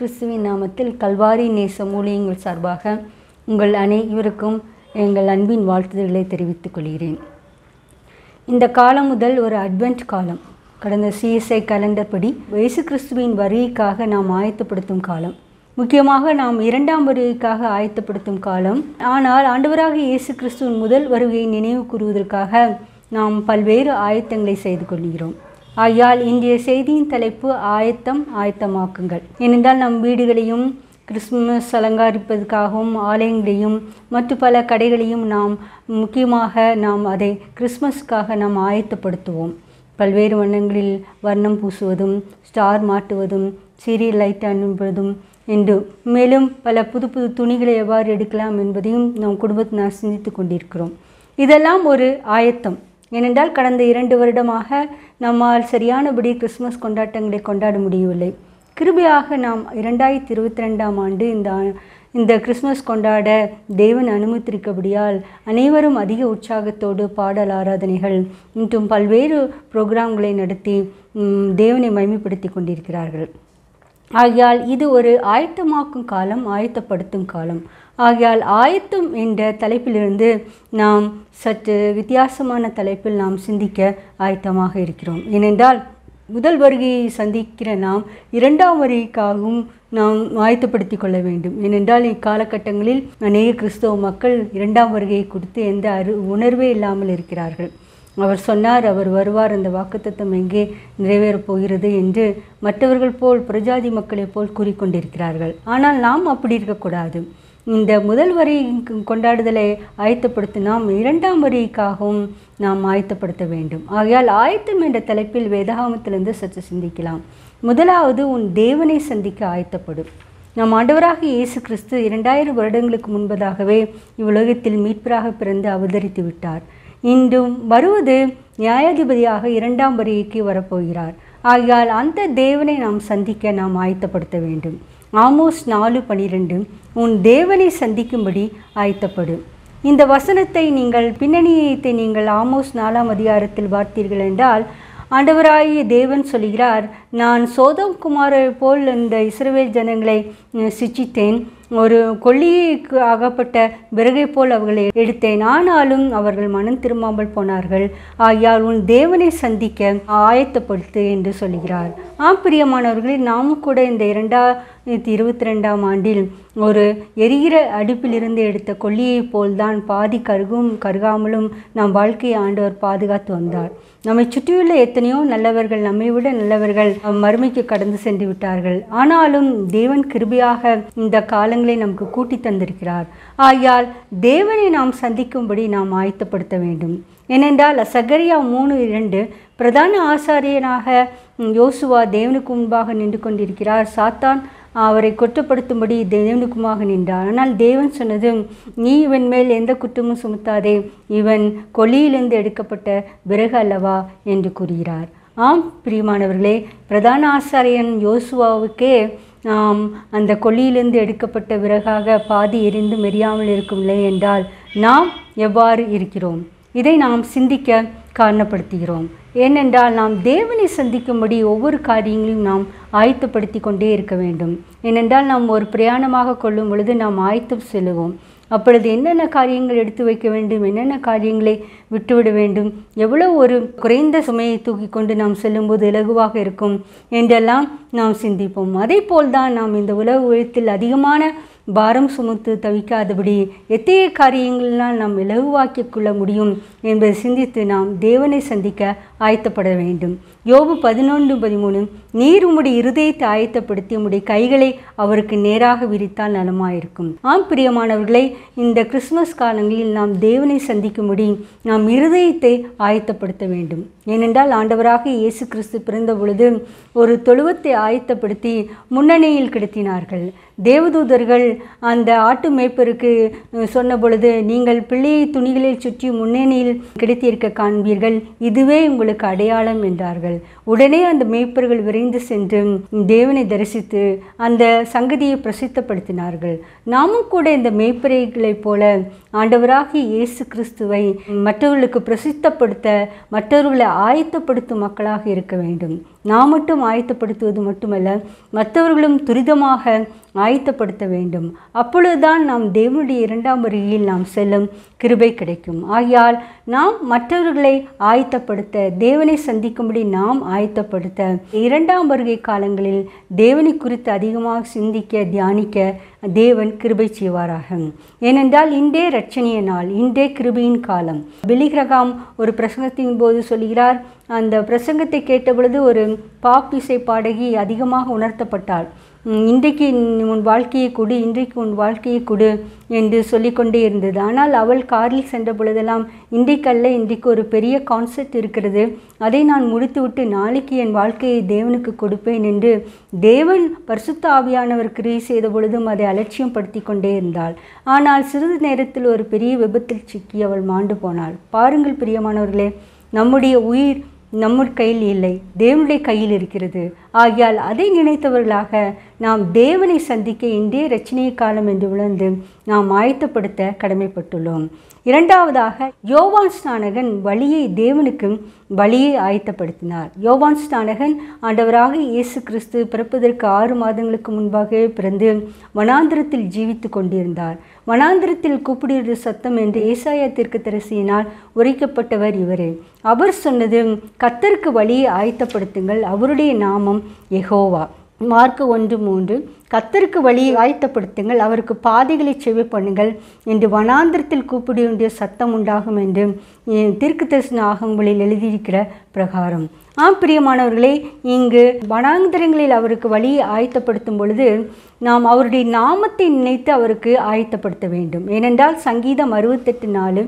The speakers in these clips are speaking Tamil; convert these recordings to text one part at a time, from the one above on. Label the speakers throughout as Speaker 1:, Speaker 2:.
Speaker 1: கிறிஸ்துவின் நாமத்தில் கல்வாரி நேச மூலியங்கள் சார்பாக உங்கள் அனைவருக்கும் எங்கள் அன்பின் வாழ்த்துதல்களை தெரிவித்துக் கொள்கிறேன் இந்த காலம் முதல் ஒரு அட்வென்ட் காலம் கடந்த சிஎஸ்ஐ கலண்டர் படி இயேசு கிறிஸ்துவின் வருகைக்காக நாம் ஆயத்தப்படுத்தும் காலம் முக்கியமாக நாம் இரண்டாம் வருகைக்காக ஆயத்தப்படுத்தும் காலம் ஆனால் ஆண்டவராக இயேசு கிறிஸ்துவின் முதல் வருகையை நினைவு கூறுவதற்காக நாம் பல்வேறு ஆயத்தங்களை செய்து கொள்கிறோம் ஆயால் இன்றைய செய்தியின் தலைப்பு ஆயத்தம் ஆயத்தமாக்குங்கள் ஏனென்றால் நம் வீடுகளையும் கிறிஸ்துமஸ் அலங்கரிப்பதற்காகவும் ஆலயங்களையும் மற்ற பல கடைகளையும் நாம் முக்கியமாக நாம் அதை கிறிஸ்மஸ்க்காக நாம் ஆயத்தப்படுத்துவோம் பல்வேறு வண்ணங்களில் வர்ணம் பூசுவதும் ஸ்டார் மாட்டுவதும் சிறிய லைட் அனுப்புவதும் என்று மேலும் பல புது புது துணிகளை எவ்வாறு எடுக்கலாம் என்பதையும் நம் குடும்பத்தை சிந்தித்து கொண்டிருக்கிறோம் இதெல்லாம் ஒரு ஆயத்தம் ஏனென்றால் கடந்த இரண்டு வருடமாக நம்மால் சரியானபடி கிறிஸ்மஸ் கொண்டாட்டங்களை கொண்டாட முடியவில்லை கிருபையாக நாம் இரண்டாயிரத்தி இருபத்தி ரெண்டாம் ஆண்டு இந்த இந்த கிறிஸ்மஸ் கொண்டாட தேவன் அனுமதித்திருக்கபடியால் அனைவரும் அதிக உற்சாகத்தோடு பாடல் ஆராதனைகள் மற்றும் பல்வேறு புரோகிராம்களை நடத்தி தேவனை மயமைப்படுத்தி கொண்டிருக்கிறார்கள் ஆகையால் இது ஒரு ஆயத்தமாக்கும் காலம் ஆயத்தப்படுத்தும் காலம் ஆகையால் ஆயத்தம் என்ற தலைப்பிலிருந்து நாம் சற்று வித்தியாசமான தலைப்பில் நாம் சிந்திக்க ஆயத்தமாக இருக்கிறோம் ஏனென்றால் முதல் வருகையை சந்திக்கிற நாம் இரண்டாம் வருகைக்காகவும் நாம் ஆயத்தப்படுத்தி கொள்ள வேண்டும் ஏனென்றால் இக்காலகட்டங்களில் அநேக கிறிஸ்தவ மக்கள் இரண்டாம் வருகையை கொடுத்து எந்த அரு உணர்வே இல்லாமல் இருக்கிறார்கள் அவர் சொன்னார் அவர் வருவார் அந்த வாக்குத்தத்தம் எங்கே நிறைவேறப் போகிறது என்று மற்றவர்கள் போல் பிரஜாதி மக்களைப் போல் கூறிக்கொண்டிருக்கிறார்கள் ஆனால் நாம் அப்படி இருக்கக்கூடாது இந்த முதல் வரி கொண்டாடுதலை ஆயத்தப்படுத்தி நாம் இரண்டாம் வரிக்காகவும் நாம் ஆயத்தப்படுத்த வேண்டும் ஆகையால் ஆயத்தம் என்ற தலைப்பில் வேதாகமத்திலிருந்து சற்று சிந்திக்கலாம் முதலாவது உன் தேவனை சந்திக்க ஆயத்தப்படும் நம் ஆண்டவராக இயேசு கிறிஸ்து இரண்டாயிரம் வருடங்களுக்கு முன்பதாகவே இவ்வுலகத்தில் மீட்பராக பிறந்து அவதரித்து விட்டார் இன்றும் வருவது நியாயாதிபதியாக இரண்டாம் வரிக்கு வரப்போகிறார் ஆகையால் அந்த தேவனை நாம் சந்திக்க நாம் ஆயத்தப்படுத்த வேண்டும் ஆமோஸ் நாலு பனிரெண்டு உன் தேவனை சந்திக்கும்படி ஆயத்தப்படு இந்த வசனத்தை நீங்கள் பின்னணியத்தை நீங்கள் ஆமோஸ் நாலாம் அதிகாரத்தில் பார்த்தீர்கள் என்றால் ஆண்டவராகிய தேவன் சொல்கிறார் நான் சோதம் குமாரை போல் இந்த இஸ்ரவேல் ஜனங்களை சிச்சித்தேன் ஒரு கொல்லிக்கு ஆகப்பட்ட பிறகை போல் அவர்களை எடுத்தேன் ஆனாலும் அவர்கள் மனம் திரும்பாமல் போனார்கள் ஆகியால் உன் தேவனை சந்திக்க ஆயத்தப்படுத்து என்று சொல்கிறார் ஆம் பிரியமானவர்களில் நாமும் கூட இந்த இரண்டா தொள்ளாயிரத்தி இருபத்தி ரெண்டாம் ஆண்டில் ஒரு எரிகிற அடுப்பிலிருந்து எடுத்த கொல்லியைப் போல்தான் பாதி கருகும் கருகாமலும் நம் வாழ்க்கையை ஆண்டவர் பாதுகாத்து வந்தார் நம்மை சுற்றியுள்ள எத்தனையோ நல்லவர்கள் நம்மை விட நல்லவர்கள் மறுமைக்கு கடந்து சென்று விட்டார்கள் ஆனாலும் தேவன் கிருபியாக இந்த காலங்களை நமக்கு கூட்டி தந்திருக்கிறார் ஆயால் தேவனை நாம் சந்திக்கும்படி நாம் ஆயத்தப்படுத்த வேண்டும் ஏனென்றால் சகரியா மூணு இரண்டு பிரதான ஆசாரியனாக யோசுவா தேவனுக்கு முன்பாக நின்று கொண்டிருக்கிறார் சாத்தான் அவரை குற்றப்படுத்தும்படி தேவனுக்குமாக நின்றார் ஆனால் தேவன் சொன்னதும் நீ இவன் மேல் எந்த குற்றமும் சுமத்தாதே இவன் கொலியிலிருந்து எடுக்கப்பட்ட விறகு அல்லவா என்று கூறுகிறார் ஆம் பிரியமானவர்களே பிரதான ஆசாரியன் யோசுவாவுக்கே அந்த கொல்லியிலிருந்து எடுக்கப்பட்ட விறகாக பாதி எரிந்து மெரியாமல் இருக்கும்லே என்றால் நாம் எவ்வாறு இருக்கிறோம் இதை நாம் சிந்திக்க காரணப்படுத்துகிறோம் ஏனென்றால் நாம் தேவனை சந்திக்கும்படி ஒவ்வொரு காரியங்களையும் நாம் ஆயத்தப்படுத்தி கொண்டே இருக்க வேண்டும் ஏனென்றால் நாம் ஒரு பிரயாணமாக கொள்ளும் பொழுது நாம் ஆயத்தம் செல்லுவோம் அப்பொழுது என்னென்ன காரியங்கள் எடுத்து வைக்க வேண்டும் என்னென்ன காரியங்களை விட்டுவிட வேண்டும் எவ்வளோ ஒரு குறைந்த சுமையை தூக்கி கொண்டு நாம் செல்லும்போது இலகுவாக இருக்கும் என்றெல்லாம் நாம் சிந்திப்போம் அதே போல்தான் நாம் இந்த உலக உலகத்தில் அதிகமான பாரம் சுமத்து தவிக்காதபடி எத்தகைய காரியங்களால் நாம் இலகுவாக்கிக் கொள்ள முடியும் என்பதை சிந்தித்து நாம் தேவனை சந்திக்க ஆயத்தப்பட வேண்டும் யோபு பதினொன்று பதிமூணு நீர் உம்முடைய இருதயத்தை ஆயத்தப்படுத்தி உம்முடைய கைகளை அவருக்கு நேராக விரித்தால் நலமாயிருக்கும் ஆம் பிரியமானவர்களை இந்த கிறிஸ்மஸ் காலங்களில் நாம் தேவனை சந்திக்கும்படி நாம் இருதயத்தை ஆயத்தப்படுத்த வேண்டும் ஏனென்றால் ஆண்டவராக இயேசு கிறிஸ்து பிறந்த பொழுது ஒரு தொழுவத்தை ஆயத்தப்படுத்தி முன்னணியில் கிடத்தினார்கள் தேவதூதர்கள் அந்த ஆட்டு மேய்ப்பருக்கு சொன்ன பொழுது நீங்கள் பிள்ளையை துணிகளில் சுற்றி முன்னணியில் கிடைத்திருக்க காண்பீர்கள் இதுவே உங்களுக்கு அடையாளம் என்றார்கள் உடனே அந்த மேய்ப்பர்கள் விரைந்து சென்று தேவனை தரிசித்து அந்த சங்கதியை பிரசித்தப்படுத்தினார்கள் நாமும் கூட இந்த மேய்ப்பரைகளைப் போல ஆண்டவராகி இயேசு கிறிஸ்துவை மற்றவர்களுக்கு பிரசித்தப்படுத்த மற்றவர்களை ஆயத்தப்படுத்தும் மக்களாக இருக்க வேண்டும் நாம் மட்டும் ஆயத்தப்படுத்துவது மட்டுமல்ல மற்றவர்களும் துரிதமாக ஆயத்தப்படுத்த வேண்டும் அப்பொழுதுதான் நாம் தேவனுடைய இரண்டாம் வருகையில் நாம் செல்லும் கிருபை கிடைக்கும் ஆகையால் நாம் மற்றவர்களை ஆயத்தப்படுத்த தேவனை சந்திக்கும்படி நாம் ஆய ஆயத்தப்படுத்த இரண்டாம் வருகை காலங்களில் தேவனை குறித்து அதிகமாக சிந்திக்க தியானிக்க தேவன் கிருபை செய்வாராக ஏனென்றால் இன்றே ரட்சணிய நாள் இன்றே கிருபையின் காலம் பிலிகிரகாம் ஒரு பிரசங்கத்தின் போது சொல்கிறார் அந்த பிரசங்கத்தை கேட்ட பொழுது ஒரு பாப்பிசை பாடகி அதிகமாக உணர்த்தப்பட்டாள் இன்றைக்கு உன் வாழ்க்கையை கொடு இன்றைக்கு உன் வாழ்க்கையை கொடு என்று சொல்லிக்கொண்டே இருந்தது ஆனால் அவள் காரில் சென்ற பொழுதெல்லாம் இன்றைக்கல்ல இன்றைக்கு ஒரு பெரிய கான்செப்ட் இருக்கிறது அதை நான் முடித்துவிட்டு நாளைக்கு என் வாழ்க்கையை தேவனுக்கு கொடுப்பேன் என்று தேவன் பரிசுத்த ஆவியானவர் கிரி செய்த பொழுதும் அதை அலட்சியம் படுத்தி கொண்டே இருந்தாள் ஆனால் சிறிது நேரத்தில் ஒரு பெரிய விபத்தில் சிக்கி அவள் மாண்டு போனாள் பாருங்கள் பிரியமானவர்களே நம்முடைய உயிர் நம்முடைய கையில் இல்லை தேவனுடைய கையில் இருக்கிறது ஆகியால் அதை நினைத்தவர்களாக நாம் தேவனை சந்திக்க இன்றைய ரச்சனைய காலம் என்று உணர்ந்து நாம் ஆயத்தப்படுத்த கடமைப்பட்டுள்ளோம் இரண்டாவதாக யோவான் ஸ்நானகன் வழியை தேவனுக்கும் வழியை ஆயத்தப்படுத்தினார் யோவான் ஸ்நானகன் ஆண்டவராக இயேசு கிறிஸ்து பிறப்பதற்கு ஆறு மாதங்களுக்கு முன்பாக பிறந்து வனாந்திரத்தில் ஜீவித்து கொண்டிருந்தார் வனாந்திரத்தில் கூப்பிடுகிற சத்தம் என்று ஏசாயா தீர்க்க தரிசியினால் உரைக்கப்பட்டவர் இவர் அவர் சொன்னது கத்தருக்கு வழியை ஆயத்தப்படுத்துங்கள் அவருடைய நாமம் எகோவா மார்க்கு ஒன்று மூன்று கத்தருக்கு வழியை ஆயத்தப்படுத்துங்கள் அவருக்கு பாதைகளை செவி பண்ணுங்கள் என்று வனாந்திரத்தில் வேண்டிய சத்தம் உண்டாகும் என்று தீர்க்கு தரிசன ஆகங்களில் எழுதியிருக்கிற பிரகாரம் ஆம் பிரியமானவர்களே இங்கு வனாந்திரங்களில் அவருக்கு வழியை ஆயத்தப்படுத்தும் பொழுது நாம் அவருடைய நாமத்தை நினைத்து அவருக்கு ஆயத்தப்படுத்த வேண்டும் ஏனென்றால் சங்கீதம் அறுபத்தெட்டு நாலு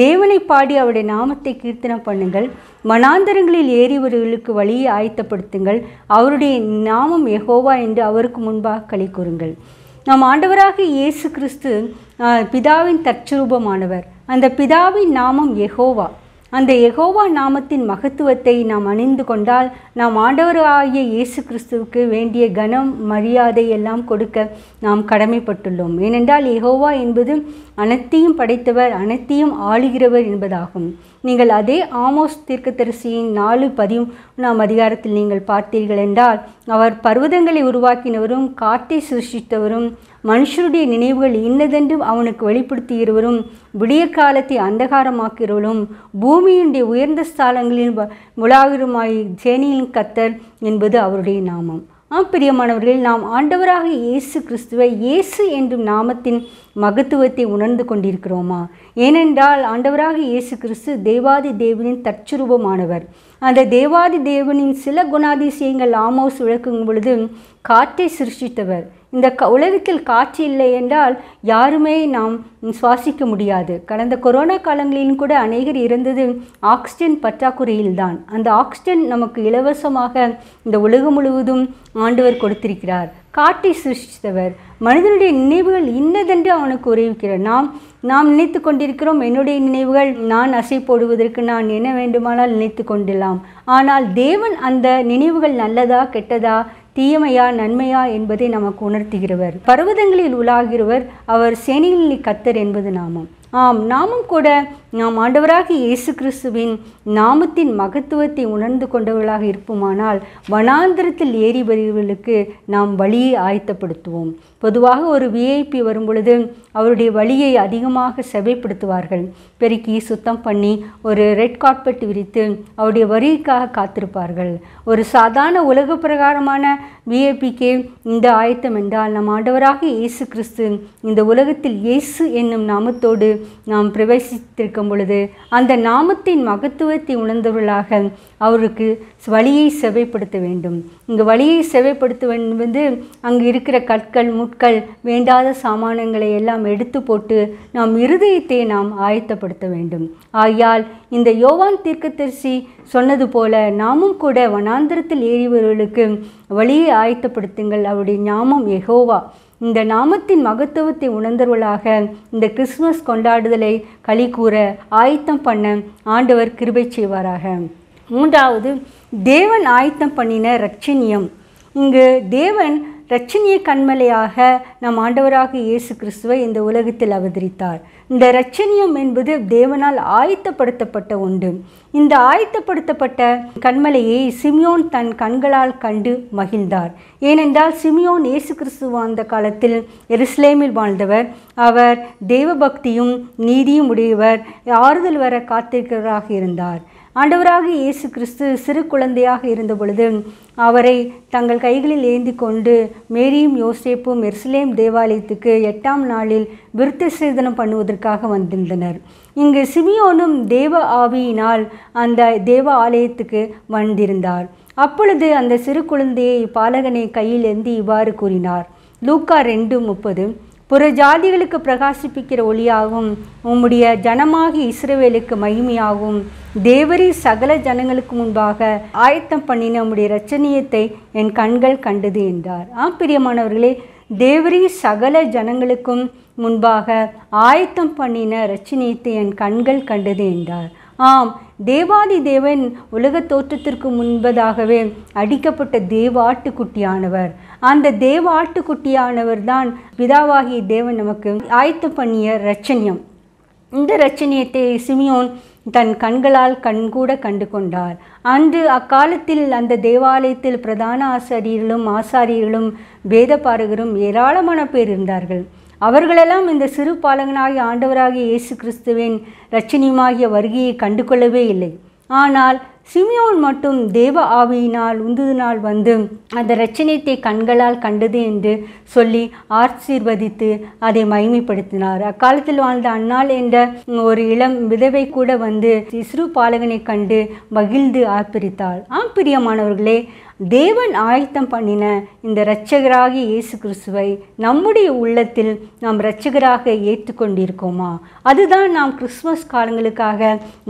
Speaker 1: தேவனை பாடி அவருடைய நாமத்தை கீர்த்தனம் பண்ணுங்கள் மனாந்தரங்களில் ஏறிவர்களுக்கு வழியை ஆயத்தப்படுத்துங்கள் அவருடைய நாமம் எகோவா என்று அவருக்கு முன்பாக கலை கூறுங்கள் நம் ஆண்டவராக இயேசு கிறிஸ்து பிதாவின் தற்சுரூபமானவர் அந்த பிதாவின் நாமம் எகோவா அந்த எகோவா நாமத்தின் மகத்துவத்தை நாம் அணிந்து கொண்டால் நாம் ஆண்டவராகிய இயேசு கிறிஸ்துவுக்கு வேண்டிய கனம் மரியாதை எல்லாம் கொடுக்க நாம் கடமைப்பட்டுள்ளோம் ஏனென்றால் எகோவா என்பது அனைத்தையும் படைத்தவர் அனைத்தையும் ஆளுகிறவர் என்பதாகும் நீங்கள் அதே ஆமோஸ் தீர்க்கதரிசியின் நாலு பதிமூணாம் அதிகாரத்தில் நீங்கள் பார்த்தீர்கள் என்றால் அவர் பர்வதங்களை உருவாக்கினவரும் காட்டை சிருஷ்டித்தவரும் மனுஷருடைய நினைவுகள் இன்னதென்றும் அவனுக்கு வெளிப்படுத்துகிறவரும் விடிய காலத்தை அந்தகாரமாக்கிறவரும் பூமியினுடைய உயர்ந்த ஸ்தாலங்களில் உலாகிருமாய் ஜேனியின் கத்தர் என்பது அவருடைய நாமம் பிரியமானவர்கள் நாம் ஆண்டவராக இயேசு கிறிஸ்துவை இயேசு என்றும் நாமத்தின் மகத்துவத்தை உணர்ந்து கொண்டிருக்கிறோமா ஏனென்றால் ஆண்டவராக இயேசு கிறிஸ்து தேவாதி தேவனின் தற்சுரூபமானவர் அந்த தேவாதி தேவனின் சில குணாதிசயங்கள் ஆமோஸ் விளக்கும் பொழுது காற்றை சிருஷ்டித்தவர் இந்த க உலகத்தில் காற்று இல்லை என்றால் யாருமே நாம் சுவாசிக்க முடியாது கடந்த கொரோனா காலங்களிலும் கூட அநேகர் இருந்தது ஆக்சிஜன் பற்றாக்குறையில்தான் அந்த ஆக்சிஜன் நமக்கு இலவசமாக இந்த உலகம் முழுவதும் ஆண்டவர் கொடுத்திருக்கிறார் காட்டை சிருஷ்டித்தவர் மனிதனுடைய நினைவுகள் இன்னதென்று அவனுக்கு உரைவிக்கிறார் நாம் நாம் நினைத்து கொண்டிருக்கிறோம் என்னுடைய நினைவுகள் நான் அசை போடுவதற்கு நான் என்ன வேண்டுமானால் நினைத்து கொண்டிடலாம் ஆனால் தேவன் அந்த நினைவுகள் நல்லதா கெட்டதா தீயமையா நன்மையா என்பதை நமக்கு உணர்த்துகிறவர் பருவதங்களில் உலாகிறவர் அவர் சேனையில் கத்தர் என்பது நாமம் ஆம் நாமும் கூட நாம் ஆண்டவராக இயேசு கிறிஸ்துவின் நாமத்தின் மகத்துவத்தை உணர்ந்து கொண்டவர்களாக இருப்போமானால் வனாந்திரத்தில் ஏறி வருகிறவர்களுக்கு நாம் வழியை ஆயத்தப்படுத்துவோம் பொதுவாக ஒரு விஐபி வரும் பொழுது அவருடைய வழியை அதிகமாக செவைப்படுத்துவார்கள் பெருக்கி சுத்தம் பண்ணி ஒரு ரெட் கார்பெட் விரித்து அவருடைய வருகைக்காக காத்திருப்பார்கள் ஒரு சாதாரண உலக பிரகாரமான விஐபிக்கு இந்த ஆயத்தம் என்றால் நம் ஆண்டவராக இயேசு கிறிஸ்து இந்த உலகத்தில் இயேசு என்னும் நாமத்தோடு நாம் பிரவேசித்திருக்கும் பொழுது அந்த நாமத்தின் மகத்துவத்தை உணர்ந்தவர்களாக அவருக்கு வழியை செவைப்படுத்த வேண்டும் இங்கே வழியை செவைப்படுத்துவன் வந்து அங்கு இருக்கிற கற்கள் முட்கள் வேண்டாத சாமானங்களை எல்லாம் எடுத்து போட்டு நாம் இருதயத்தை நாம் ஆயத்தப்படுத்த வேண்டும் ஆயால் இந்த யோவான் தீர்க்கதரிசி சொன்னது போல நாமும் கூட வனாந்திரத்தில் ஏறிவர்களுக்கு வழியை ஆயத்தப்படுத்துங்கள் அவருடைய ஞாமம் எகோவா இந்த நாமத்தின் மகத்துவத்தை உணர்ந்தவர்களாக இந்த கிறிஸ்மஸ் கொண்டாடுதலை களி கூற ஆயத்தம் பண்ண ஆண்டவர் கிருபை செய்வாராக மூன்றாவது தேவன் ஆயத்தம் பண்ணின ரட்சணியம் இங்கு தேவன் ரட்சணிய கண்மலையாக நம் ஆண்டவராக இயேசு கிறிஸ்துவை இந்த உலகத்தில் அவதரித்தார் இந்த ரட்சணியம் என்பது தேவனால் ஆயத்தப்படுத்தப்பட்ட ஒன்று இந்த ஆயத்தப்படுத்தப்பட்ட கண்மலையை சிமியோன் தன் கண்களால் கண்டு மகிழ்ந்தார் ஏனென்றால் சிமியோன் இயேசு கிறிஸ்து வாழ்ந்த காலத்தில் எருசலேமில் வாழ்ந்தவர் அவர் தெய்வபக்தியும் நீதியும் உடையவர் ஆறுதல் வர காத்திருக்கிறவராக இருந்தார் ஆண்டவராக இயேசு கிறிஸ்து சிறு குழந்தையாக இருந்தபொழுது அவரை தங்கள் கைகளில் ஏந்தி கொண்டு மேரியும் யோசேப்பும் எர்சிலேம் தேவாலயத்துக்கு எட்டாம் நாளில் விருத்த சேதனம் பண்ணுவதற்காக வந்திருந்தனர் இங்கு சிமியோனும் தேவ ஆவியினால் அந்த தேவ ஆலயத்துக்கு வந்திருந்தார் அப்பொழுது அந்த சிறு குழந்தையை பாலகனை கையில் ஏந்தி இவ்வாறு கூறினார் லூக்கா ரெண்டு முப்பது புற ஜாதிகளுக்கு பிரகாசிப்பிக்கிற ஒளியாகும் உம்முடைய ஜனமாகி இஸ்ரேவேலுக்கு மகிமையாகும் தேவரி சகல ஜனங்களுக்கு முன்பாக ஆயத்தம் பண்ணின உம்முடைய ரச்சனியத்தை என் கண்கள் கண்டது என்றார் ஆப்பிரியமானவர்களே தேவரி சகல ஜனங்களுக்கும் முன்பாக ஆயத்தம் பண்ணின ரச்சனியத்தை என் கண்கள் கண்டது என்றார் ஆம் தேவாதி தேவன் உலக தோற்றத்திற்கு முன்பதாகவே அடிக்கப்பட்ட தேவ ஆட்டுக்குட்டியானவர் அந்த தேவ ஆட்டுக்குட்டியானவர் தான் பிதாவாகிய தேவன் நமக்கு ஆயத்து பண்ணிய ரச்சனியம் இந்த ரச்சனியத்தை சிமியோன் தன் கண்களால் கண்கூட கண்டு கொண்டார் அன்று அக்காலத்தில் அந்த தேவாலயத்தில் பிரதான ஆசாரியர்களும் ஆசாரியர்களும் பாருகரும் ஏராளமான பேர் இருந்தார்கள் அவர்களெல்லாம் இந்த சிறு பாலகனாகிய ஆண்டவராகிய இயேசு கிறிஸ்துவின் ரட்சணியுமாகிய வருகையை கண்டு கொள்ளவே இல்லை ஆனால் சிமியோன் மட்டும் தேவ ஆவியினால் உந்துதினால் வந்து அந்த ரச்சனையத்தை கண்களால் கண்டது என்று சொல்லி ஆசீர்வதித்து அதை மகிமைப்படுத்தினார் அக்காலத்தில் வாழ்ந்த அண்ணாள் என்ற ஒரு இளம் விதவை கூட வந்து சிறு பாலகனை கண்டு மகிழ்ந்து ஆப்பிரித்தாள் ஆம் பிரியமானவர்களே தேவன் ஆயத்தம் பண்ணின இந்த இரட்சகராகி இயேசு கிறிஸ்துவை நம்முடைய உள்ளத்தில் நாம் இரட்சகராக ஏற்றுக்கொண்டிருக்கோமா அதுதான் நாம் கிறிஸ்மஸ் காலங்களுக்காக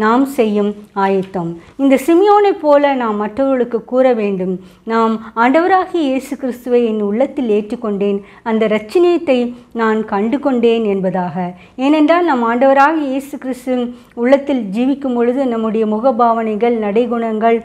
Speaker 1: நாம் செய்யும் ஆயத்தம் இந்த சிமியோனை போல நாம் மற்றவர்களுக்கு கூற வேண்டும் நாம் ஆண்டவராகி இயேசு கிறிஸ்துவை என் உள்ளத்தில் ஏற்றுக்கொண்டேன் அந்த இரட்சினியத்தை நான் கண்டு கொண்டேன் என்பதாக ஏனென்றால் நம் ஆண்டவராக இயேசு கிறிஸ்து உள்ளத்தில் ஜீவிக்கும் பொழுது நம்முடைய முகபாவனைகள் நடைகுணங்கள்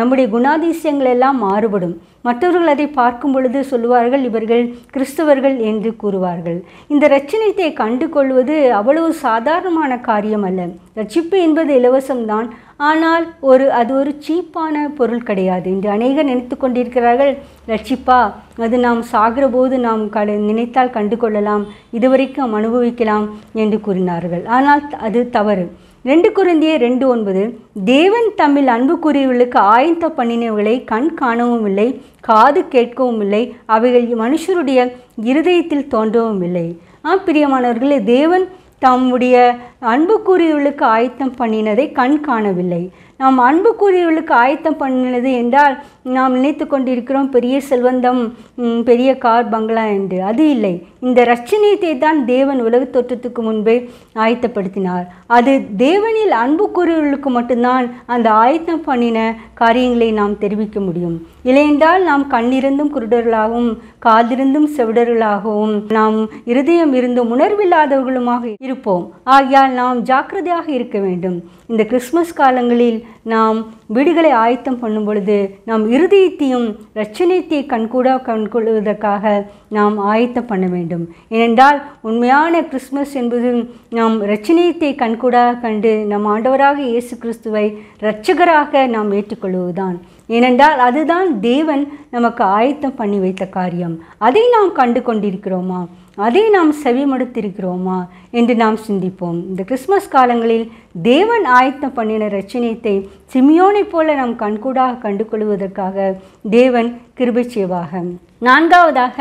Speaker 1: நம்முடைய குணாதிசயங்கள் எல்லாம் மாறுபடும் மற்றவர்கள் அதை பார்க்கும் பொழுது சொல்லுவார்கள் இவர்கள் கிறிஸ்தவர்கள் என்று கூறுவார்கள் இந்த ரட்சணியத்தை கண்டு கொள்வது அவ்வளவு சாதாரணமான காரியம் அல்ல ரட்சிப்பு என்பது இலவசம்தான் ஆனால் ஒரு அது ஒரு சீப்பான பொருள் கிடையாது என்று அநேகர் நினைத்து கொண்டிருக்கிறார்கள் ரட்சிப்பா அது நாம் சாகிற போது நாம் க நினைத்தால் கண்டு கொள்ளலாம் இதுவரைக்கும் அனுபவிக்கலாம் என்று கூறினார்கள் ஆனால் அது தவறு ரெண்டு குருந்திய ரெண்டு ஒன்பது தேவன் தம்மில் அன்புக்குரியவர்களுக்கு ஆயத்த பண்ணினவர்களை கண் காணவும் இல்லை காது கேட்கவும் இல்லை அவைகள் மனுஷருடைய இருதயத்தில் தோன்றவும் இல்லை ஆ பிரியமானவர்களே தேவன் தம்முடைய அன்புக்குரியவர்களுக்கு ஆயத்தம் பண்ணினதை கண் காணவில்லை நாம் அன்புக்குரியவர்களுக்கு ஆயத்தம் பண்ணினது என்றால் நாம் நினைத்து கொண்டிருக்கிறோம் பெரிய செல்வந்தம் பெரிய கார் பங்களா என்று அது இல்லை இந்த ரச்சினியத்தை தான் தேவன் உலக தோற்றத்துக்கு முன்பே ஆயத்தப்படுத்தினார் அது தேவனில் அன்புக்குரியவர்களுக்கு மட்டும்தான் அந்த ஆயத்தம் பண்ணின காரியங்களை நாம் தெரிவிக்க முடியும் இல்லையென்றால் நாம் கண்ணிருந்தும் குருடர்களாகவும் காதிருந்தும் செவிடர்களாகவும் நாம் இருதயம் இருந்தும் உணர்வில்லாதவர்களுமாக இருப்போம் ஆகியால் நாம் ஜாக்கிரதையாக இருக்க வேண்டும் இந்த கிறிஸ்மஸ் காலங்களில் நாம் வீடுகளை ஆயத்தம் பண்ணும் பொழுது நாம் இருதயத்தையும் இரட்சணத்தை கண்கூடாக கண்கொள்வதற்காக நாம் ஆயத்தம் பண்ண வேண்டும் ஏனென்றால் உண்மையான கிறிஸ்மஸ் என்பது நாம் இரட்சணியத்தை கண்கூடாக கண்டு நம் ஆண்டவராக இயேசு கிறிஸ்துவை இரட்சகராக நாம் ஏற்றுக்கொள்வதுதான் ஏனென்றால் அதுதான் தேவன் நமக்கு ஆயத்தம் பண்ணி வைத்த காரியம் அதை நாம் கண்டு கொண்டிருக்கிறோமா அதை நாம் செவிமடுத்திருக்கிறோமா என்று நாம் சிந்திப்போம் இந்த கிறிஸ்மஸ் காலங்களில் தேவன் ஆயத்தம் பண்ணின ரச்சனையத்தை சிமியோனை போல நாம் கண்கூடாக கண்டு கொள்வதற்காக தேவன் கிருபை நான்காவதாக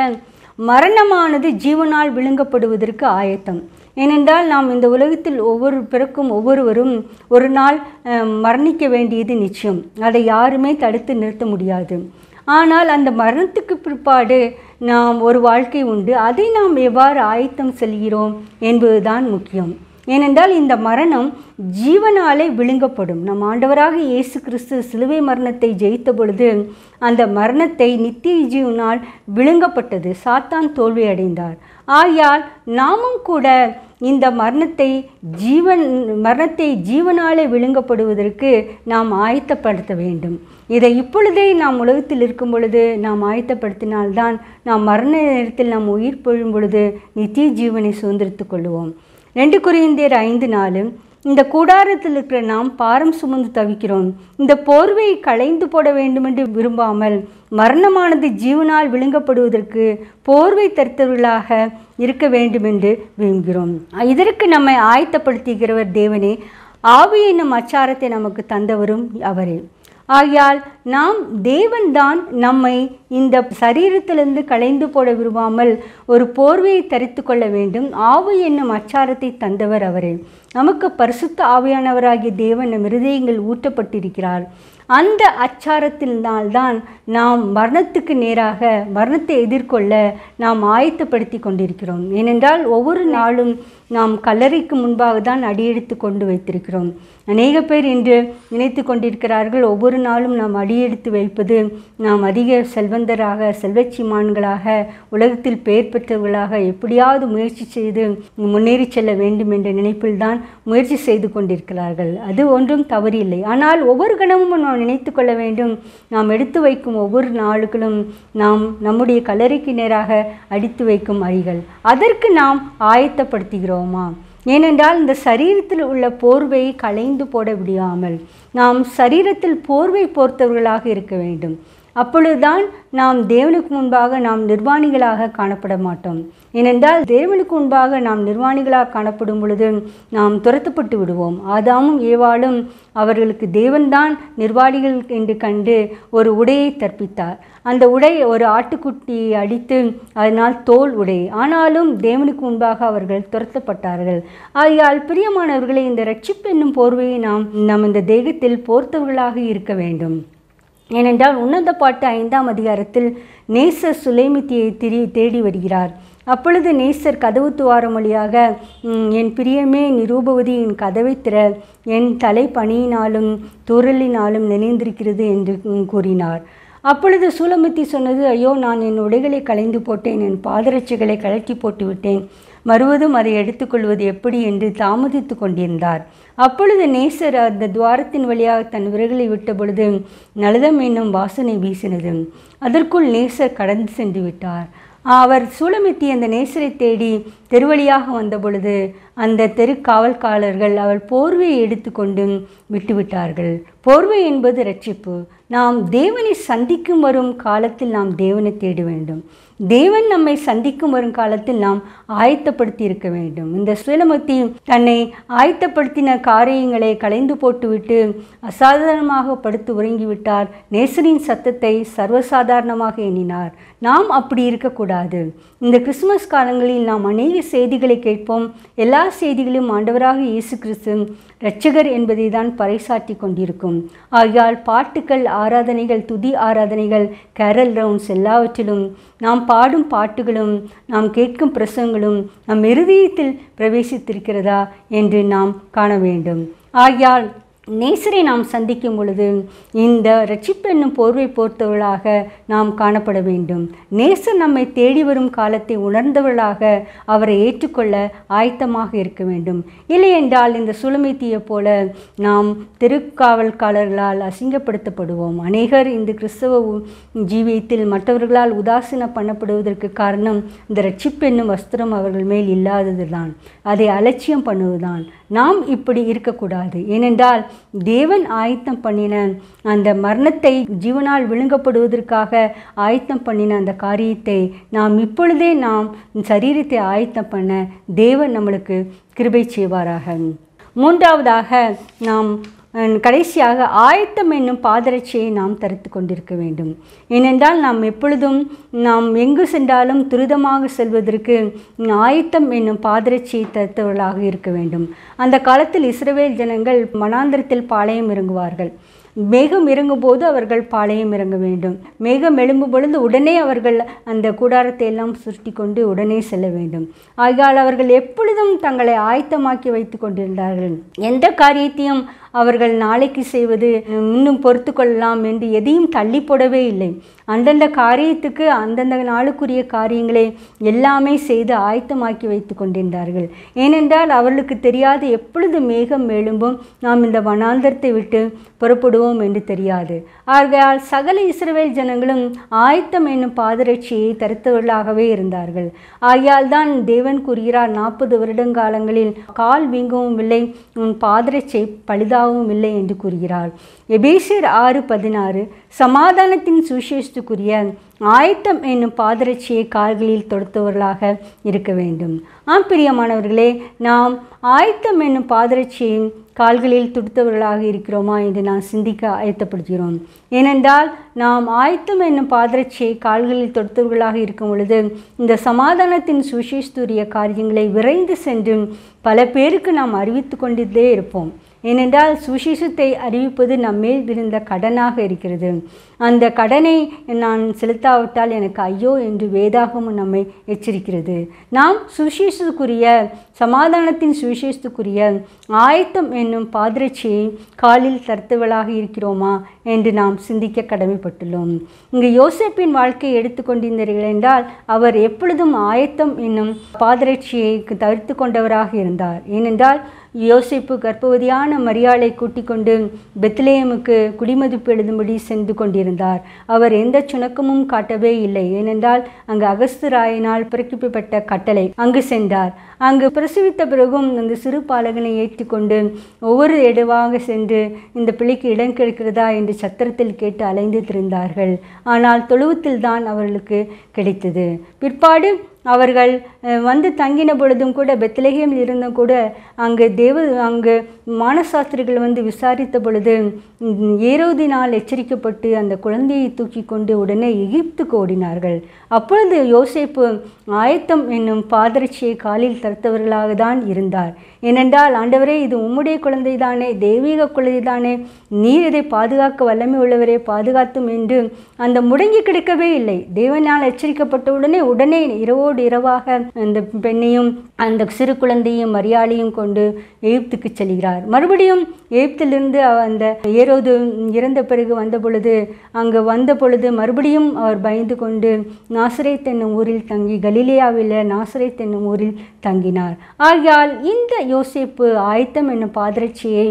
Speaker 1: மரணமானது ஜீவனால் விழுங்கப்படுவதற்கு ஆயத்தம் ஏனென்றால் நாம் இந்த உலகத்தில் ஒவ்வொரு பிறக்கும் ஒவ்வொருவரும் ஒரு நாள் மரணிக்க வேண்டியது நிச்சயம் அதை யாருமே தடுத்து நிறுத்த முடியாது ஆனால் அந்த மரணத்துக்கு பிற்பாடு நாம் ஒரு வாழ்க்கை உண்டு அதை நாம் எவ்வாறு ஆயத்தம் செல்கிறோம் என்பதுதான் முக்கியம் ஏனென்றால் இந்த மரணம் ஜீவனாலே விழுங்கப்படும் நம் ஆண்டவராக இயேசு கிறிஸ்து சிலுவை மரணத்தை ஜெயித்த பொழுது அந்த மரணத்தை நித்திய ஜீவனால் விழுங்கப்பட்டது சாத்தான் தோல்வி அடைந்தார் ஆயால் நாமும் கூட இந்த மரணத்தை ஜீவன் மரணத்தை ஜீவனாலே விழுங்கப்படுவதற்கு நாம் ஆயத்தப்படுத்த வேண்டும் இதை இப்பொழுதே நாம் உலகத்தில் இருக்கும் பொழுது நாம் ஆயத்தப்படுத்தினால்தான் நாம் மரண நேரத்தில் நாம் உயிர் பொழும் பொழுது நித்திய ஜீவனை சுதந்திரித்து கொள்வோம் ரெண்டு குறைந்தேர் ஐந்து நாளும் இந்த கூடாரத்தில் இருக்கிற நாம் பாரம் சுமந்து தவிக்கிறோம் இந்த போர்வையை களைந்து போட வேண்டுமென்று விரும்பாமல் மரணமானது ஜீவனால் விழுங்கப்படுவதற்கு போர்வை தருத்தவர்களாக இருக்க வேண்டுமென்று விரும்புகிறோம் இதற்கு நம்மை ஆயத்தப்படுத்துகிறவர் தேவனே ஆவி என்னும் அச்சாரத்தை நமக்கு தந்தவரும் அவரே ஆகையால் நாம் தேவன்தான் நம்மை இந்த சரீரத்திலிருந்து களைந்து போட விரும்பாமல் ஒரு போர்வையை தரித்து கொள்ள வேண்டும் ஆவு என்னும் அச்சாரத்தை தந்தவர் அவரே நமக்கு பரிசுத்த ஆவியானவராகிய தேவன் நம் இருதயங்கள் ஊற்றப்பட்டிருக்கிறார் அந்த அச்சாரத்தினால்தான் நாம் மரணத்துக்கு நேராக மரணத்தை எதிர்கொள்ள நாம் ஆயத்தப்படுத்தி கொண்டிருக்கிறோம் ஏனென்றால் ஒவ்வொரு நாளும் நாம் கல்லறைக்கு முன்பாக தான் அடியெடுத்து கொண்டு வைத்திருக்கிறோம் அநேக பேர் இன்று நினைத்து கொண்டிருக்கிறார்கள் ஒவ்வொரு நாளும் நாம் அடியெடுத்து வைப்பது நாம் அதிக செல்வந்தராக செல்வச்சிமான்களாக உலகத்தில் பெயர் பெற்றவர்களாக எப்படியாவது முயற்சி செய்து முன்னேறி செல்ல வேண்டும் என்ற நினைப்பில்தான் முயற்சி செய்து கொண்டிருக்கிறார்கள் அது ஒன்றும் தவறு இல்லை ஆனால் ஒவ்வொரு கணமும் நாம் நினைத்து கொள்ள வேண்டும் நாம் எடுத்து வைக்கும் ஒவ்வொரு நாளுகளும் நாம் நம்முடைய கலரிக்கு நேராக அடித்து வைக்கும் அழிகள் அதற்கு நாம் ஆயத்தப்படுத்துகிறோம் இருக்கிறோமா ஏனென்றால் இந்த சரீரத்தில் உள்ள போர்வையை களைந்து போட முடியாமல் நாம் சரீரத்தில் போர்வை போர்த்தவர்களாக இருக்க வேண்டும் அப்பொழுதுதான் நாம் தேவனுக்கு முன்பாக நாம் நிர்வாணிகளாக காணப்பட மாட்டோம் ஏனென்றால் தேவனுக்கு முன்பாக நாம் நிர்வாணிகளாக காணப்படும் பொழுது நாம் துரத்தப்பட்டு விடுவோம் ஆதாமும் ஏவாளும் அவர்களுக்கு தேவன்தான் நிர்வாணிகள் என்று கண்டு ஒரு உடையை தற்பித்தார் அந்த உடை ஒரு ஆட்டுக்குட்டியை அடித்து அதனால் தோல் உடை ஆனாலும் தேவனுக்கு முன்பாக அவர்கள் துரத்தப்பட்டார்கள் ஆகையால் பிரியமானவர்களை இந்த ரட்சிப்பு என்னும் போர்வையை நாம் நம் இந்த தேகத்தில் போர்த்தவர்களாக இருக்க வேண்டும் ஏனென்றால் உன்னத பாட்டு ஐந்தாம் அதிகாரத்தில் நேசர் சுலைமித்தியை திரி தேடி வருகிறார் அப்பொழுது நேசர் கதவு துவாரம் வழியாக என் பிரியமே நிரூபவதி என் கதவை திற என் தலை பணியினாலும் துரலினாலும் நினைந்திருக்கிறது என்று கூறினார் அப்பொழுது சூலமித்தி சொன்னது ஐயோ நான் என் உடைகளை களைந்து போட்டேன் என் பாதரட்சிகளை கழட்டி போட்டு விட்டேன் மறுவதும் அதை எடுத்துக்கொள்வது எப்படி என்று தாமதித்து கொண்டிருந்தார் அப்பொழுது நேசர் அந்த துவாரத்தின் வழியாக தன் விட்ட விட்டபொழுது நலதம் என்னும் வாசனை வீசினது அதற்குள் நேசர் கடந்து சென்று விட்டார் அவர் சூளமித்தி அந்த நேசரை தேடி தெருவழியாக வந்தபொழுது அந்த தெரு காவல்காரர்கள் அவர் போர்வையை எடுத்துக்கொண்டும் விட்டுவிட்டார்கள் போர்வை என்பது ரட்சிப்பு நாம் தேவனை சந்திக்கும் வரும் காலத்தில் நாம் தேவனை தேட வேண்டும் தேவன் நம்மை சந்திக்கும் வரும் காலத்தில் நாம் ஆயத்தப்படுத்தி இருக்க வேண்டும் இந்த சுயலமத்தி தன்னை ஆயத்தப்படுத்தின காரியங்களை கலைந்து போட்டுவிட்டு அசாதாரணமாக படுத்து உறங்கிவிட்டார் நேசரின் சத்தத்தை சர்வசாதாரணமாக எண்ணினார் நாம் அப்படி இருக்கக்கூடாது இந்த கிறிஸ்துமஸ் காலங்களில் நாம் அநேக செய்திகளை கேட்போம் எல்லா செய்திகளும் ஆண்டவராக இயேசு கிறிஸ்து இரட்சகர் என்பதை தான் பறைசாட்டி கொண்டிருக்கும் ஆகையால் பாட்டுக்கள் ஆராதனைகள் துதி ஆராதனைகள் கேரல் ரவுண்ட்ஸ் எல்லாவற்றிலும் நாம் பாடும் பாட்டுகளும் நாம் கேட்கும் பிரசங்களும் நம் இருதயத்தில் பிரவேசித்திருக்கிறதா என்று நாம் காண வேண்டும் ஆகையால் நேசரை நாம் சந்திக்கும் பொழுது இந்த என்னும் போர்வை போர்த்தவர்களாக நாம் காணப்பட வேண்டும் நேசர் நம்மை தேடி வரும் காலத்தை உணர்ந்தவர்களாக அவரை ஏற்றுக்கொள்ள ஆயத்தமாக இருக்க வேண்டும் இல்லையென்றால் இந்த சுலமைத்தியை போல நாம் தெருக்காவல்காரர்களால் அசிங்கப்படுத்தப்படுவோம் அநேகர் இந்த கிறிஸ்தவ ஜீவியத்தில் மற்றவர்களால் உதாசீன பண்ணப்படுவதற்கு காரணம் இந்த என்னும் வஸ்திரம் அவர்கள் மேல் இல்லாததுதான் அதை அலட்சியம் பண்ணுவதுதான் நாம் இப்படி இருக்கக்கூடாது ஏனென்றால் தேவன் ஆயத்தம் பண்ணின அந்த மரணத்தை ஜீவனால் விழுங்கப்படுவதற்காக ஆயத்தம் பண்ணின அந்த காரியத்தை நாம் இப்பொழுதே நாம் சரீரத்தை ஆயத்தம் பண்ண தேவன் நம்மளுக்கு கிருபை செய்வாராக மூன்றாவதாக நாம் கடைசியாக ஆயத்தம் என்னும் பாதரட்சியை நாம் தரித்து கொண்டிருக்க வேண்டும் ஏனென்றால் நாம் எப்பொழுதும் நாம் எங்கு சென்றாலும் துரிதமாக செல்வதற்கு ஆயத்தம் என்னும் பாதரட்சியை தருத்தவர்களாக இருக்க வேண்டும் அந்த காலத்தில் இஸ்ரவேல் ஜனங்கள் மனாந்திரத்தில் பாளையம் இறங்குவார்கள் மேகம் இறங்கும்போது அவர்கள் பாளையம் இறங்க வேண்டும் மேகம் எழும்பும் பொழுது உடனே அவர்கள் அந்த கூடாரத்தை எல்லாம் சுருட்டி கொண்டு உடனே செல்ல வேண்டும் ஆகியால் அவர்கள் எப்பொழுதும் தங்களை ஆயத்தமாக்கி வைத்து கொண்டிருந்தார்கள் எந்த காரியத்தையும் அவர்கள் நாளைக்கு செய்வது இன்னும் பொறுத்து கொள்ளலாம் என்று எதையும் தள்ளி போடவே இல்லை அந்தந்த காரியத்துக்கு அந்தந்த நாளுக்குரிய காரியங்களை எல்லாமே செய்து ஆயத்தமாக்கி வைத்து கொண்டிருந்தார்கள் ஏனென்றால் அவர்களுக்கு தெரியாது எப்பொழுது மேகம் மேலும்பும் நாம் இந்த வனாந்தரத்தை விட்டு புறப்படுவோம் என்று தெரியாது ஆகையால் சகல இஸ்ரவேல் ஜனங்களும் ஆயத்தம் என்னும் பாதரட்சியை தருத்தவர்களாகவே இருந்தார்கள் ஆகையால் தான் தேவன் கூறுகிறார் நாற்பது வருடங்காலங்களில் கால் வீங்கவும் இல்லை உன் பாதரட்சியை பழுதாக பிதாவும் இல்லை என்று கூறுகிறார் எபேசியர் ஆறு பதினாறு சமாதானத்தின் சுசேஷத்துக்குரிய ஆயத்தம் என்னும் பாதரட்சியை கால்களில் தொடுத்தவர்களாக இருக்க வேண்டும் ஆம் பிரியமானவர்களே நாம் ஆயத்தம் என்னும் பாதரட்சியின் கால்களில் துடுத்தவர்களாக இருக்கிறோமா என்று நாம் சிந்திக்க ஆயத்தப்படுகிறோம் ஏனென்றால் நாம் ஆயத்தம் என்னும் பாதரட்சியை கால்களில் தொடுத்தவர்களாக இருக்கும் பொழுது இந்த சமாதானத்தின் சுசேஷத்துரிய காரியங்களை விரைந்து சென்று பல பேருக்கு நாம் அறிவித்து கொண்டிருந்தே இருப்போம் ஏனென்றால் சுவிசேஷத்தை அறிவிப்பது நம்மேல் விழுந்த கடனாக இருக்கிறது அந்த கடனை நான் செலுத்தாவிட்டால் எனக்கு ஐயோ என்று வேதாகமும் நம்மை எச்சரிக்கிறது நாம் சுவிசேஷத்துக்குரிய சமாதானத்தின் சுவிசேஷத்துக்குரிய ஆயத்தம் என்னும் பாதிரட்சியை காலில் தருத்துவளாக இருக்கிறோமா என்று நாம் சிந்திக்க கடமைப்பட்டுள்ளோம் இங்கு யோசிப்பின் வாழ்க்கையை எடுத்துக்கொண்டிருந்தீர்கள் என்றால் அவர் எப்பொழுதும் ஆயத்தம் என்னும் பாதிரட்சியை தவிர்த்து கொண்டவராக இருந்தார் ஏனென்றால் யோசிப்பு கர்ப்பவதியான மரியாளை கூட்டிக் கொண்டு பெத்லேயமுக்கு குடிமதிப்பு எழுதும்படி சென்று கொண்டிருந்தார் அவர் எந்த சுணக்கமும் காட்டவே இல்லை ஏனென்றால் அங்கு அகஸ்து ராயினால் பிறப்பிக்கப்பட்ட கட்டளை அங்கு சென்றார் அங்கு பிரசவித்த பிறகும் அந்த சிறு பாலகனை ஏற்றி கொண்டு ஒவ்வொரு எடுவாக சென்று இந்த பிள்ளைக்கு இடம் கிடைக்கிறதா என்று சத்திரத்தில் கேட்டு அலைந்து திரிந்தார்கள் ஆனால் தொழுவத்தில் தான் அவர்களுக்கு கிடைத்தது பிற்பாடு அவர்கள் வந்து தங்கின பொழுதும் கூட பெத்லகேமில் இருந்தும் கூட அங்கு தேவ அங்கு மானசாஸ்திரிகள் வந்து விசாரித்த பொழுது ஏரோதி நாள் எச்சரிக்கப்பட்டு அந்த குழந்தையை தூக்கி கொண்டு உடனே எகிப்துக்கு ஓடினார்கள் அப்பொழுது யோசிப்பு ஆயத்தம் என்னும் பாதரட்சியை காலில் தரத்தவர்களாக தான் இருந்தார் ஏனென்றால் ஆண்டவரே இது உம்முடைய குழந்தைதானே தெய்வீக குழந்தைதானே நீர் இதை பாதுகாக்க வல்லமை உள்ளவரே பாதுகாத்தும் என்று அந்த முடங்கி கிடக்கவே இல்லை தேவனால் எச்சரிக்கப்பட்ட உடனே உடனே இரவோடு இரவாக அந்த பெண்ணையும் அந்த சிறு குழந்தையும் மரியாளையும் கொண்டு எகிப்துக்கு செல்கிறார் மறுபடியும் எழுத்திலிருந்து அந்த ஏரோது இறந்த பிறகு வந்த பொழுது அங்கு வந்த பொழுது மறுபடியும் அவர் பயந்து கொண்டு நாசரை தென்னும் ஊரில் தங்கி கலிலியாவில் நாசரை என்னும் ஊரில் தங்கினார் ஆகையால் இந்த யோசிப்பு ஆயத்தம் என்னும் பாதிரட்சியை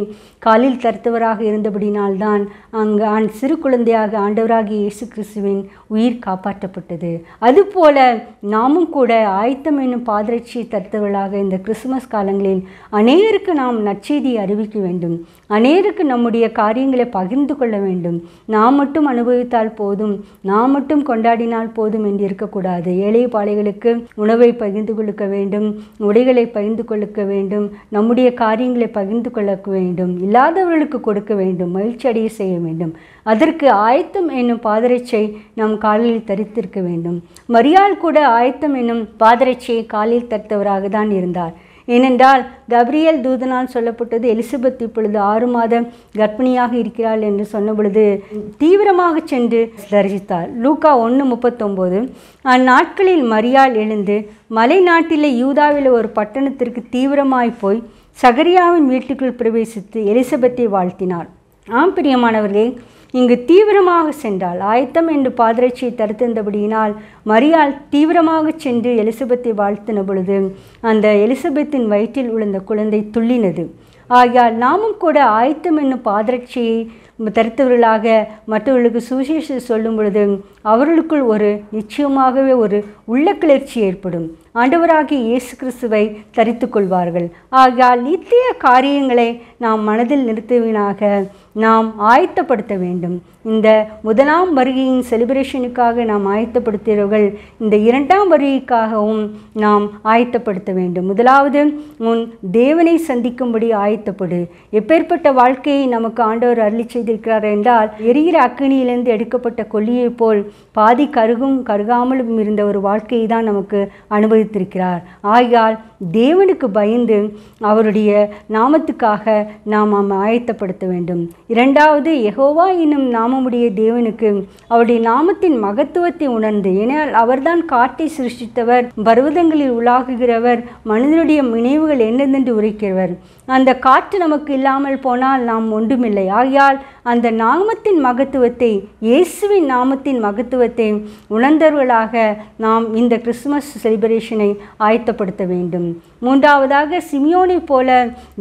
Speaker 1: காலில் தருத்தவராக இருந்தபடினால்தான் அங்கு ஆண் சிறு குழந்தையாக ஆண்டவராகிய இயேசு கிறிஸ்துவின் உயிர் காப்பாற்றப்பட்டது அதுபோல நாமும் கூட ஆயத்தம் என்னும் பாதிரட்சியை தருத்தவர்களாக இந்த கிறிஸ்துமஸ் காலங்களில் அநேகருக்கு நாம் நற்செய்தியை அறிவிக்க வேண்டும் அநேருக்கு நம்முடைய காரியங்களை பகிர்ந்து கொள்ள வேண்டும் நாம் மட்டும் அனுபவித்தால் போதும் நாம் மட்டும் கொண்டாடினால் போதும் என்று இருக்கக்கூடாது ஏழை பாலைகளுக்கு உணவை பகிர்ந்து கொடுக்க வேண்டும் உடைகளை பகிர்ந்து கொடுக்க வேண்டும் நம்முடைய காரியங்களை பகிர்ந்து கொள்ள வேண்டும் இல்லாதவர்களுக்கு கொடுக்க வேண்டும் மகிழ்ச்சி அடைய செய்ய வேண்டும் அதற்கு ஆயத்தம் என்னும் பாதரட்சை நம் காலில் தரித்திருக்க வேண்டும் மரியாள் கூட ஆயத்தம் என்னும் பாதரட்சியை காலில் தரித்தவராக தான் இருந்தார் ஏனென்றால் கப்ரியல் தூதனால் சொல்லப்பட்டது எலிசபெத் இப்பொழுது ஆறு மாத கர்ப்பிணியாக இருக்கிறாள் என்று சொன்ன பொழுது தீவிரமாக சென்று தரிசித்தார் லூக்கா ஒன்று முப்பத்தொம்போது அந்நாட்களில் மரியால் எழுந்து மலை நாட்டிலே யூதாவில் ஒரு பட்டணத்திற்கு தீவிரமாய் போய் சகரியாவின் வீட்டுக்குள் பிரவேசித்து எலிசபெத்தை வாழ்த்தினார் ஆம் பிரியமானவர்களே இங்கு தீவிரமாக சென்றாள் ஆயத்தம் என்று பாதரட்சியை தருத்திருந்தபடியினால் மரியாள் தீவிரமாக சென்று எலிசபெத்தை வாழ்த்தின பொழுது அந்த எலிசபெத்தின் வயிற்றில் உழந்த குழந்தை துள்ளினது ஆகியால் நாமும் கூட ஆயத்தம் என்னும் பாதரட்சியை தருத்தவர்களாக மற்றவர்களுக்கு சுவிசேஷ சொல்லும் பொழுது அவர்களுக்குள் ஒரு நிச்சயமாகவே ஒரு உள்ள கிளர்ச்சி ஏற்படும் ஆண்டவராகிய இயேசு கிறிஸ்துவை தரித்து கொள்வார்கள் ஆகியால் நித்திய காரியங்களை நாம் மனதில் நிறுத்துவீனாக நாம் ஆயத்தப்படுத்த வேண்டும் இந்த முதலாம் வருகையின் செலிப்ரேஷனுக்காக நாம் ஆயத்தப்படுத்தியவர்கள் இந்த இரண்டாம் வருகைக்காகவும் நாம் ஆயத்தப்படுத்த வேண்டும் முதலாவது உன் தேவனை சந்திக்கும்படி ஆயத்தப்படு எப்பேற்பட்ட வாழ்க்கையை நமக்கு ஆண்டவர் அருளி செய்திருக்கிறார் என்றால் எரிகிற அக்கினியிலிருந்து எடுக்கப்பட்ட கொல்லியைப் போல் பாதி கருகும் கருகாமலும் இருந்த ஒரு வாழ்க்கையை தான் நமக்கு அனுபவித்திருக்கிறார் ஆகையால் தேவனுக்கு பயந்து அவருடைய நாமத்துக்காக நாம் ஆயத்தப்படுத்த வேண்டும் இரண்டாவது எகோவா என்னும் நாமமுடைய தேவனுக்கு அவருடைய நாமத்தின் மகத்துவத்தை உணர்ந்து ஏனால் அவர்தான் காட்டை சிருஷ்டித்தவர் பர்வதங்களில் உலாகுகிறவர் மனிதனுடைய நினைவுகள் என்னதென்று உரைக்கிறவர் அந்த காற்று நமக்கு இல்லாமல் போனால் நாம் ஒன்றுமில்லை ஆகியால் அந்த நாமத்தின் மகத்துவத்தை இயேசுவின் நாமத்தின் மகத்துவத்தை உணர்ந்தவர்களாக நாம் இந்த கிறிஸ்மஸ் செலிப்ரேஷனை ஆயத்தப்படுத்த வேண்டும் மூன்றாவதாக சிமியோனை போல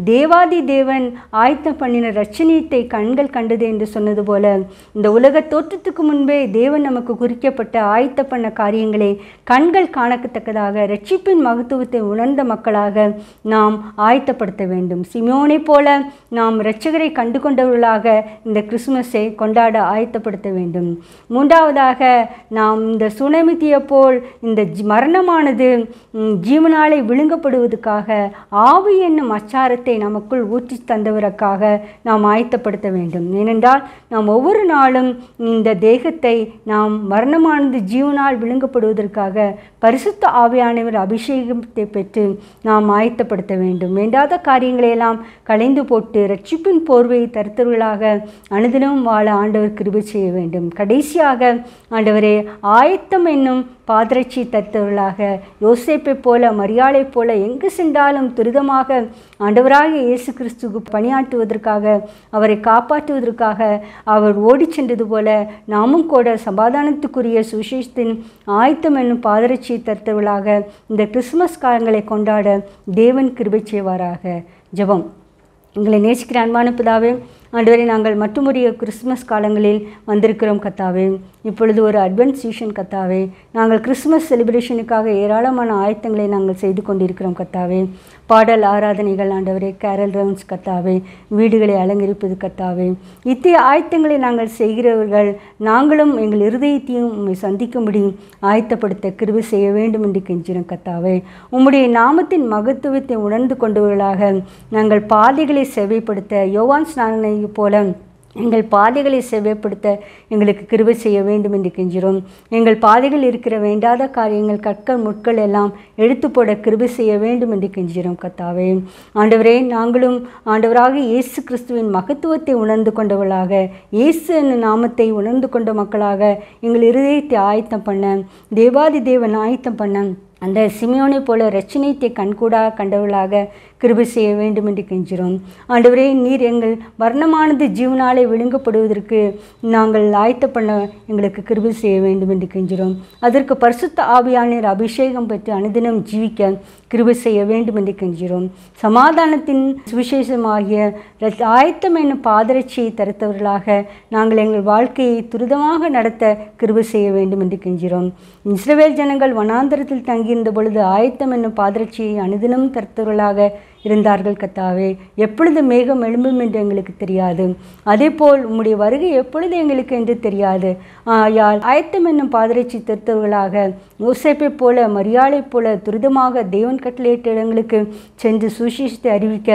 Speaker 1: தேவாதி தேவன் ஆயத்த பண்ணின ரச்சனியத்தை கண்கள் கண்டது என்று சொன்னது போல இந்த உலக தோற்றத்துக்கு முன்பே தேவன் நமக்கு குறிக்கப்பட்ட ஆயத்த பண்ண காரியங்களை கண்கள் காணக்கத்தக்கதாக ரட்சிப்பின் மகத்துவத்தை உணர்ந்த மக்களாக நாம் ஆயத்தப்படுத்த வேண்டும் சிமியோனை போல நாம் இரட்சகரை கண்டு கொண்டவர்களாக இந்த கிறிஸ்துமஸை கொண்டாட ஆயத்தப்படுத்த வேண்டும் மூன்றாவதாக நாம் இந்த சுனமித்திய போல் இந்த மரணமானது ஜீவனாலை விழுங்கப்படுவது கொள்வதற்காக ஆவி என்னும் அச்சாரத்தை நமக்குள் ஊற்றி தந்தவருக்காக நாம் ஆயத்தப்படுத்த வேண்டும் ஏனென்றால் நாம் ஒவ்வொரு நாளும் இந்த தேகத்தை நாம் மரணமானது ஜீவனால் விழுங்கப்படுவதற்காக பரிசுத்த ஆவியானவர் அபிஷேகத்தை பெற்று நாம் ஆயத்தப்படுத்த வேண்டும் வேண்டாத காரியங்களையெல்லாம் களைந்து போட்டு ரட்சிப்பின் போர்வையை தருத்தவர்களாக அனுதினமும் வாழ ஆண்டவர் கிருபை செய்ய வேண்டும் கடைசியாக ஆண்டவரே ஆயத்தம் என்னும் பாதரட்சி தருத்தவர்களாக யோசேப்பை போல மரியாளைப் போல எங்கு சென்றாலும் துரிதமாக ஆண்டவராக இயேசு கிறிஸ்துக்கு பணியாற்றுவதற்காக அவரை காப்பாற்றுவதற்காக அவர் ஓடி சென்றது போல நாமும் கூட சமாதானத்துக்குரிய சுசேஷத்தின் ஆயத்தம் என்னும் பாதரட்சி மகிழ்ச்சியை தருத்தவளாக இந்த கிறிஸ்மஸ் காலங்களை கொண்டாட தேவன் கிருபை செய்வாராக ஜபம் எங்களை நேசிக்கிற அன்பான பிதாவே ஆண்டுவரை நாங்கள் மட்டுமுடைய கிறிஸ்மஸ் காலங்களில் வந்திருக்கிறோம் கத்தாவே இப்பொழுது ஒரு அட்வென்ட் சீஷன் கத்தாவே நாங்கள் கிறிஸ்மஸ் செலிப்ரேஷனுக்காக ஏராளமான ஆயத்தங்களை நாங்கள் செய்து கொண்டிருக்கிறோம் கத்தாவே பாடல் ஆராதனைகள் ஆண்டவரே கேரல் ரவுன்ஸ் கத்தாவே வீடுகளை அலங்கரிப்பது கத்தாவே இத்தகைய ஆயத்தங்களை நாங்கள் செய்கிறவர்கள் நாங்களும் எங்கள் இருதயத்தையும் உண்மை சந்திக்கும்படி ஆயத்தப்படுத்த கிருவி செய்ய வேண்டும் என்று கெஞ்சினோம் கத்தாவே உம்முடைய நாமத்தின் மகத்துவத்தை உணர்ந்து கொண்டவர்களாக நாங்கள் பாதைகளை செவைப்படுத்த யோவான் ஸ்நானனை போல எங்கள் பாதைகளை செவ்வப்படுத்த எங்களுக்கு கிருவை செய்ய வேண்டும் என்று கெஞ்சிறோம் எங்கள் பாதைகள் இருக்கிற வேண்டாத காரியங்கள் கற்கள் முட்கள் எல்லாம் எடுத்து போட கிருவை செய்ய வேண்டும் என்று கெஞ்சிறோம் கத்தாவே ஆண்டவரே நாங்களும் ஆண்டவராக இயேசு கிறிஸ்துவின் மகத்துவத்தை உணர்ந்து கொண்டவளாக இயேசு என்ற நாமத்தை உணர்ந்து கொண்ட மக்களாக எங்கள் இருதயத்தை ஆயத்தம் பண்ண தேவாதி தேவன் ஆயத்தம் பண்ண அந்த சிமியோனை போல ரச்சினைத்தை கண்கூடாக கண்டவளாக கிருபை செய்ய வேண்டும் என்று கெஞ்சிறோம் ஆண்டவரே நீர் எங்கள் வர்ணமானது ஜீவனாலே விழுங்கப்படுவதற்கு நாங்கள் ஆயத்த பண்ண எங்களுக்கு கிருபை செய்ய வேண்டும் என்று கெஞ்சிறோம் அதற்கு பரிசுத்த ஆவியானர் அபிஷேகம் பெற்று அனுதினம் ஜீவிக்க கிருபை செய்ய வேண்டும் என்று கெஞ்சிறோம் சமாதானத்தின் சுவிசேஷமாகிய ஆயத்தம் என்னும் பாதரட்சியை தருத்தவர்களாக நாங்கள் எங்கள் வாழ்க்கையை துரிதமாக நடத்த கிருபை செய்ய வேண்டும் என்று கெஞ்சிறோம் இஸ்ரவேல் ஜனங்கள் வனாந்தரத்தில் தங்கியிருந்த பொழுது ஆயத்தம் என்னும் பாதரட்சியை அனுதினம் தருத்தவர்களாக இருந்தார்கள் கத்தாவே எப்பொழுது மேகம் எழும்பும் என்று எங்களுக்கு தெரியாது அதேபோல் உம்முடைய வருகை எப்பொழுது எங்களுக்கு என்று தெரியாது ஆயால் ஆயத்தம் என்னும் பாதரைச்சி திருத்தவர்களாக யோசேப்பைப் போல மரியாளைப் போல துரிதமாக தேவன் கட்டளையிட்ட இடங்களுக்கு சென்று சுசேஷத்தை அறிவிக்க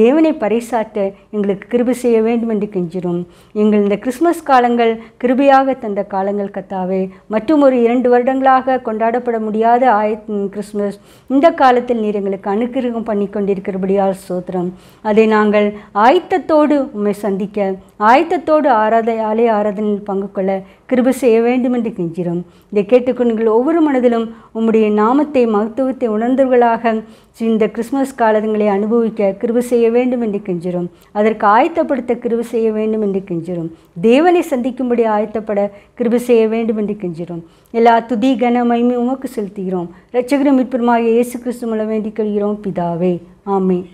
Speaker 1: தேவனை பறைசாட்ட எங்களுக்கு கிருபி செய்ய வேண்டும் என்று கெஞ்சிரும் எங்கள் இந்த கிறிஸ்மஸ் காலங்கள் கிருபியாக தந்த காலங்கள் கத்தாவே மற்றும் ஒரு இரண்டு வருடங்களாக கொண்டாடப்பட முடியாத ஆயத் கிறிஸ்மஸ் இந்த காலத்தில் நீர் எங்களுக்கு அனுக்கிரகம் பண்ணி கொண்டிருக்க கிருபடியால் சோத்திரம் அதை நாங்கள் ஆயத்தத்தோடு உண்மை சந்திக்க ஆயத்தத்தோடு ஆராத ஆலய ஆராதனையில் பங்கு கொள்ள கிருப செய்ய வேண்டும் என்று கெஞ்சிரும் இதை கேட்டுக்கொண்டு ஒவ்வொரு மனதிலும் உம்முடைய நாமத்தை மகத்துவத்தை உணர்ந்தவர்களாக இந்த கிறிஸ்மஸ் காலங்களை அனுபவிக்க கிருப செய்ய வேண்டும் என்று கெஞ்சிரும் அதற்கு ஆயத்தப்படுத்த கிருப செய்ய வேண்டும் என்று கெஞ்சிரும் தேவனை சந்திக்கும்படி ஆயத்தப்பட கிருப செய்ய வேண்டும் என்று கெஞ்சிரும் எல்லா துதி கன மகிமை உமக்கு செலுத்துகிறோம் ரட்சகர இயேசு கிறிஸ்து மூலம் வேண்டிக் கொள்கிறோம் பிதாவே ஆமே